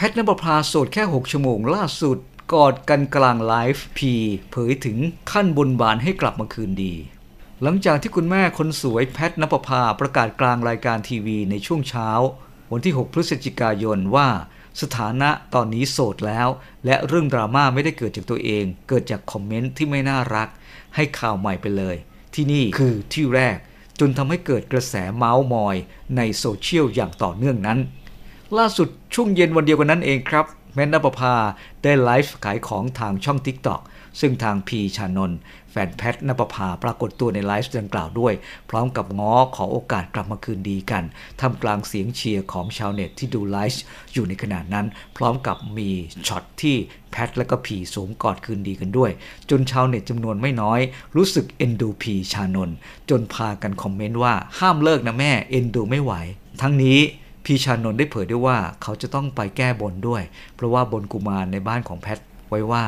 แพทนบพาโสดแค่ 6ชั่วโมงล่าสุดกอดกันกลางไลฟ์พีเผยถึงขั้นบนบานให้กลับมาคืนดี หลังจากที่คุณแม่คนสวยแพทนภพาประกาศกลางรายการทีวีในช่วงเช้า วันที่ 6 พฤศจิกายนว่าสถานะตอนนี้โสดแล้ว และเรื่องดราม่าไม่ได้เกิดจากตัวเองเกิดจากคอมเมนต์ที่ไม่น่ารักให้ข่าวใหม่ไปเลย ที่นี่คือที่แรกจนทำให้เกิดกระแสเมาส์มอยในโซเชียลอย่างต่อเนื่องนั้นล่าสุดช่วงเย็นวันเดียวกันนั้นเองครับ แม่นภาได้ไลฟ์ขายของทางช่อง TikTok ซึ่งทางพีชานนท์แฟนแพทนภาปรากฏตัวในไลฟ์ดังกล่าวด้วย พร้อมกับง้อขอโอกาสกลับมาคืนดีกันทำกลางเสียงเชียร์ของชาวเน็ตที่ดูไลฟ์อยู่ในขณะนั้น พร้อมกับมีช็อตที่แพท และก็พีสมกอดคืนดีกันด้วย จนชาวเน็ตจำนวนไม่น้อยรู้สึกเอ็นดูพีชานนท์จนพากันคอมเมนต์ว่าห้ามเลิกนะแม่เอ็นดูไม่ไหว ทั้งนี้พี่ชานนท์ได้เผยด้วยว่าเขาจะต้องไปแก้บนด้วย เพราะว่าบนกุมารในบ้านของแพทไว้ว่า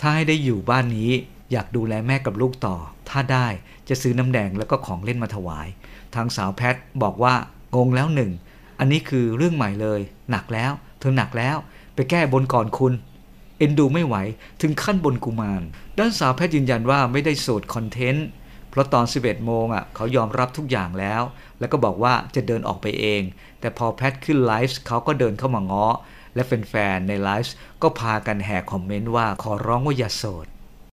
ถ้าให้ได้อยู่บ้านนี้ อยากดูแลแม่กับลูกต่อ ถ้าได้จะซื้อน้ำแดงแล้วก็ของเล่นมาถวายทางสาวแพทบอกว่า งงแล้วหนึ่ง อันนี้คือเรื่องใหม่เลย หนักแล้วเธอหนักแล้วไปแก้บนก่อนคุณเอ็นดูไม่ไหวถึงขั้นบนกุมารด้านสาวแพทย์ยืนยันว่าไม่ได้โสดคอนเทนต์เพราะตอน 11 โมงอ่ะเขายอมรับทุกอย่างแล้ว แล้วก็บอกว่าจะเดินออกไปเอง แต่พอแพทขึ้นไลฟ์เขาก็เดินเข้ามาง้อและแฟนๆในไลฟ์ ก็พากันแห่คอมเมนต์ว่าขอร้องว่าอย่าโสด